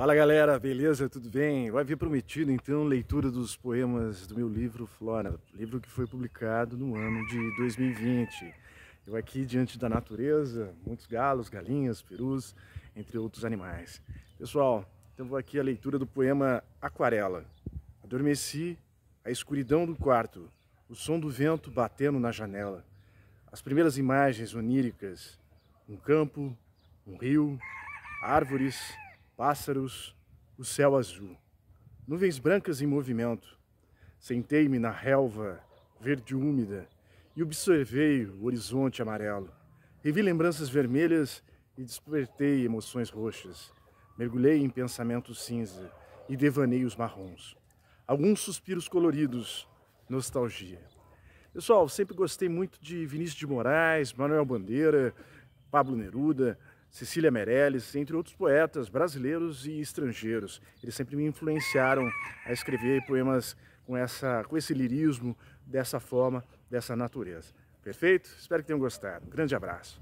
Fala galera, beleza? Tudo bem? Vai vir prometido então leitura dos poemas do meu livro Flora, livro que foi publicado no ano de 2020. Eu aqui diante da natureza, muitos galos, galinhas, perus, entre outros animais. Pessoal, então vou aqui a leitura do poema Aquarela. Adormeci, a escuridão do quarto, o som do vento batendo na janela, as primeiras imagens oníricas, um campo, um rio, árvores, pássaros, o céu azul, nuvens brancas em movimento. Sentei-me na relva verde úmida e observei o horizonte amarelo. Revi lembranças vermelhas e despertei emoções roxas. Mergulhei em pensamentos cinza e devanei os marrons. Alguns suspiros coloridos, nostalgia. Pessoal, sempre gostei muito de Vinícius de Moraes, Manuel Bandeira, Pablo Neruda. Cecília Meirelles, entre outros poetas brasileiros e estrangeiros. Eles sempre me influenciaram a escrever poemas com, essa, com esse lirismo, dessa forma, dessa natureza. Perfeito? Espero que tenham gostado. grande abraço.